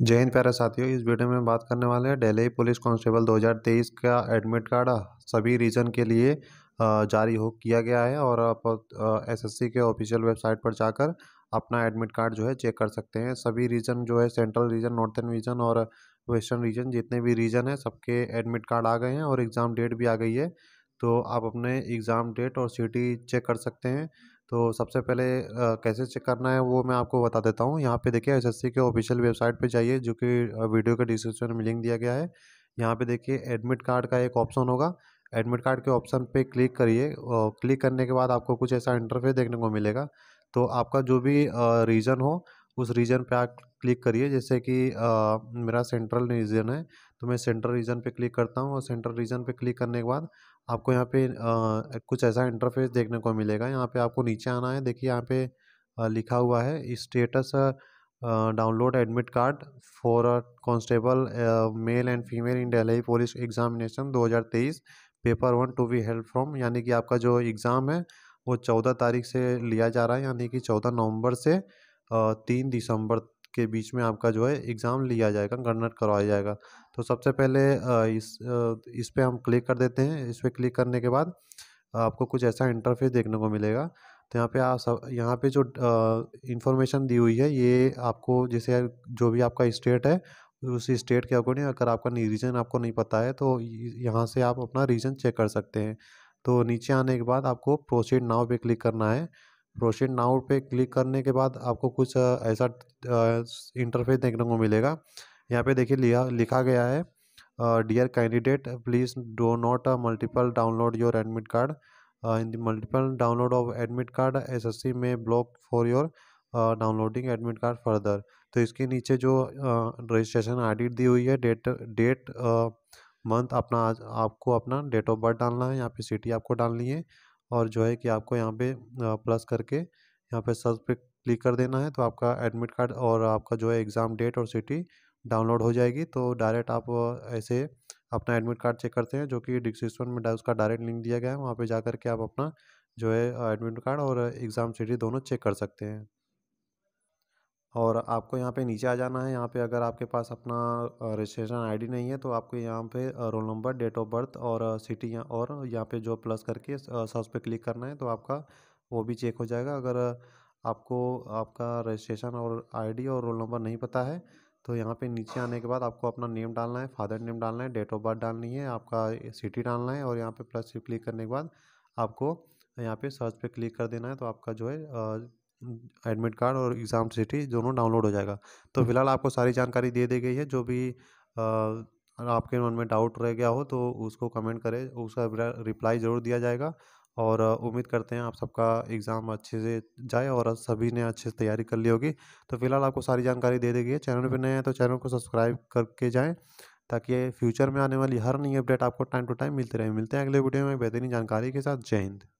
जय हिंद प्यारे साथियों इस वीडियो में बात करने वाले हैं डेली पुलिस कांस्टेबल 2023 का एडमिट कार्ड सभी रीजन के लिए जारी हो किया गया है और आप एसएससी के ऑफिशियल वेबसाइट पर जाकर अपना एडमिट कार्ड जो है चेक कर सकते हैं सभी रीजन जो है सेंट्रल रीजन नॉर्थन रीजन और वेस्टर्न रीजन जितने भी रीजन हैं सबके एडमिट कार्ड आ गए हैं और एग्ज़ाम डेट भी आ गई है तो आप अपने एग्ज़ाम डेट और सिटी चेक कर सकते हैं तो सबसे पहले कैसे चेक करना है वो मैं आपको बता देता हूँ यहाँ पे देखिए एस के ऑफिशियल वेबसाइट पे जाइए जो कि वीडियो के डिस्क्रिप्शन में लिंक दिया गया है यहाँ पे देखिए एडमिट कार्ड का एक ऑप्शन होगा एडमिट कार्ड के ऑप्शन पे क्लिक करिए क्लिक करने के बाद आपको कुछ ऐसा इंटरफेस देखने को मिलेगा तो आपका जो भी रीज़न हो उस रीजन पे आप क्लिक करिए जैसे कि आ, मेरा सेंट्रल रीजन है तो मैं सेंट्रल रीजन पे क्लिक करता हूँ और सेंट्रल रीजन पे क्लिक करने के बाद आपको यहाँ पे आ, कुछ ऐसा इंटरफेस देखने को मिलेगा यहाँ पे आपको नीचे आना है देखिए यहाँ पे आ, लिखा हुआ है status download admit card for constable male and female in Delhi police examination दो paper one to be held from यानी कि आपका जो एग्ज़ाम है वो चौदह तारीख से लिया जा रहा है यानी कि चौदह नवंबर से तीन दिसंबर के बीच में आपका जो है एग्ज़ाम लिया जाएगा गणना करवाया जाएगा तो सबसे पहले इस इस पर हम क्लिक कर देते हैं इस पर क्लिक करने के बाद आपको कुछ ऐसा इंटरफेस देखने को मिलेगा तो यहाँ पे आप सब यहाँ पे जो इंफॉर्मेशन दी हुई है ये आपको जैसे जो भी आपका स्टेट है उस स्टेट के अकॉर्डिंग अगर आपका रीजन आपको नहीं पता है तो यहाँ से आप अपना रीजन चेक कर सकते हैं तो नीचे आने के बाद आपको प्रोसीड नाव पे क्लिक करना है प्रोसीड नाउ पे क्लिक करने के बाद आपको कुछ ऐसा इंटरफेस देखने को मिलेगा यहाँ पे देखिए लिया लिखा गया है dear candidate please do not multiple download your admit card in multiple download of admit card S S C में block for your downloading admit card further तो इसके नीचे जो रजिस्ट्रेशन डी दी हुई है डेट डेट मंथ अपना आपको अपना डेट ऑफ बर्थ डालना है यहाँ पे सिटी आपको डालनी है और जो है कि आपको यहाँ पे प्लस करके यहाँ पे सर्च पे क्लिक कर देना है तो आपका एडमिट कार्ड और आपका जो है एग्ज़ाम डेट और सिटी डाउनलोड हो जाएगी तो डायरेक्ट आप ऐसे अपना एडमिट कार्ड चेक करते हैं जो कि डिस्क्रिप्शन में उसका डायरेक्ट लिंक दिया गया है वहाँ पर जा कर के आप अपना जो है एडमिट कार्ड और एग्ज़ाम सिटी दोनों चेक कर सकते हैं और आपको यहाँ पे नीचे आ जाना है यहाँ पे अगर आपके पास अपना रजिस्ट्रेशन आईडी नहीं है तो आपको यहाँ पे roll number date of birth और सिटी या, और यहाँ पे जो प्लस करके सर्च पे क्लिक करना है तो आपका वो भी चेक हो जाएगा अगर आपको आपका रजिस्ट्रेशन और आईडी और रोल नंबर नहीं पता है तो यहाँ पे नीचे आने के बाद आपको अपना नेम डालना है फादर नेम डालना है डेट ऑफ बर्थ डालनी है आपका सिटी डालना है और यहाँ पर प्लस क्लिक करने के बाद आपको यहाँ पर सर्च पर क्लिक कर देना है तो आपका जो है एडमिट कार्ड और एग्ज़ाम सिटी दोनों डाउनलोड हो जाएगा तो फिलहाल आपको सारी जानकारी दे दी गई है जो भी आ, आपके मन में डाउट रह गया हो तो उसको कमेंट करें उसका रिप्लाई ज़रूर दिया जाएगा और उम्मीद करते हैं आप सबका एग्ज़ाम अच्छे से जाए और सभी ने अच्छे से तैयारी कर ली होगी तो फिलहाल आपको सारी जानकारी दे दी गई है चैनल पर नए हैं तो चैनल को सब्सक्राइब करके जाएँ ताकि फ्यूचर में आने वाली हर नई अपडेट आपको टाइम टू टाइम मिलते रहे मिलते हैं अगले वीडियो में बेहतरीन जानकारी के साथ जय हिंद